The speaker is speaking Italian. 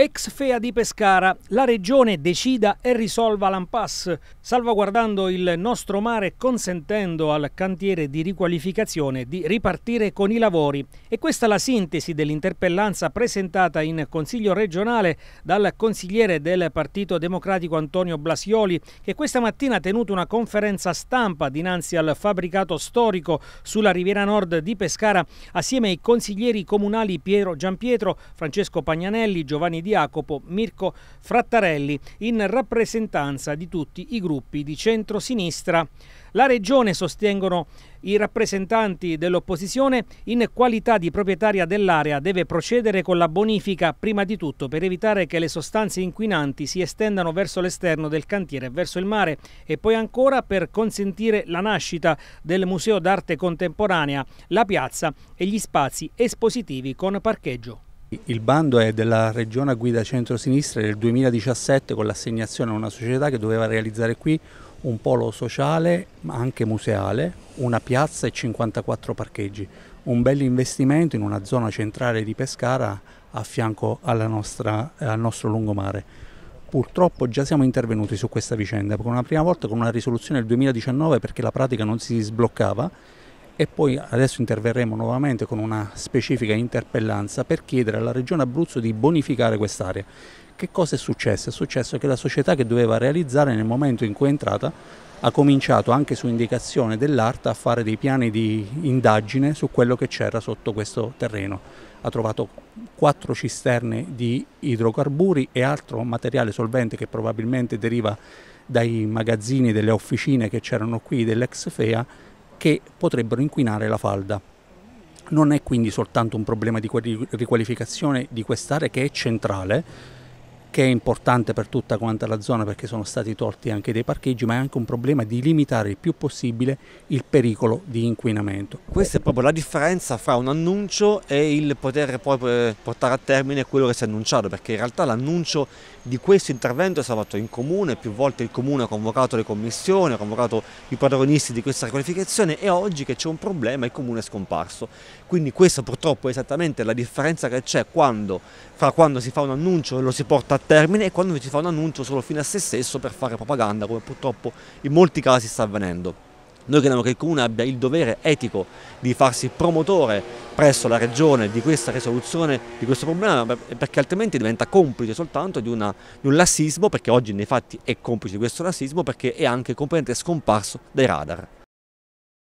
Ex Fea di Pescara, la regione decida e risolva l'Ampass, salvaguardando il nostro mare consentendo al cantiere di riqualificazione di ripartire con i lavori. E questa è la sintesi dell'interpellanza presentata in Consiglio regionale dal consigliere del Partito Democratico Antonio Blasioli, che questa mattina ha tenuto una conferenza stampa dinanzi al fabbricato storico sulla Riviera Nord di Pescara, assieme ai consiglieri comunali Piero Giampietro, Francesco Pagnanelli, Giovanni Di di Jacopo Mirko Frattarelli in rappresentanza di tutti i gruppi di centrosinistra. La regione sostengono i rappresentanti dell'opposizione in qualità di proprietaria dell'area deve procedere con la bonifica prima di tutto per evitare che le sostanze inquinanti si estendano verso l'esterno del cantiere e verso il mare e poi ancora per consentire la nascita del Museo d'arte contemporanea, la piazza e gli spazi espositivi con parcheggio. Il bando è della regione a guida centrosinistra del 2017 con l'assegnazione a una società che doveva realizzare qui un polo sociale ma anche museale, una piazza e 54 parcheggi. Un bel investimento in una zona centrale di Pescara a fianco nostra, al nostro lungomare. Purtroppo già siamo intervenuti su questa vicenda, per una prima volta con una risoluzione del 2019 perché la pratica non si sbloccava e poi adesso interverremo nuovamente con una specifica interpellanza per chiedere alla Regione Abruzzo di bonificare quest'area. Che cosa è successo? È successo che la società che doveva realizzare nel momento in cui è entrata ha cominciato anche su indicazione dell'ARTA a fare dei piani di indagine su quello che c'era sotto questo terreno. Ha trovato quattro cisterne di idrocarburi e altro materiale solvente che probabilmente deriva dai magazzini delle officine che c'erano qui dell'ex FEA che potrebbero inquinare la falda. Non è quindi soltanto un problema di riqualificazione di quest'area che è centrale, che è importante per tutta quanta la zona perché sono stati tolti anche dei parcheggi, ma è anche un problema di limitare il più possibile il pericolo di inquinamento. Questa è proprio la differenza fra un annuncio e il poter poi eh, portare a termine quello che si è annunciato, perché in realtà l'annuncio di questo intervento è stato fatto in comune, più volte il comune ha convocato le commissioni, ha convocato i protagonisti di questa riqualificazione e oggi che c'è un problema il comune è scomparso. Quindi questa purtroppo è esattamente la differenza che c'è quando, fra quando si fa un annuncio e lo si porta a a termine e quando invece fa un annuncio solo fine a se stesso per fare propaganda, come purtroppo in molti casi sta avvenendo. Noi crediamo che il Comune abbia il dovere etico di farsi promotore presso la Regione di questa risoluzione di questo problema perché altrimenti diventa complice soltanto di, una, di un lassismo, perché oggi nei fatti è complice di questo lassismo perché è anche completamente scomparso dai radar.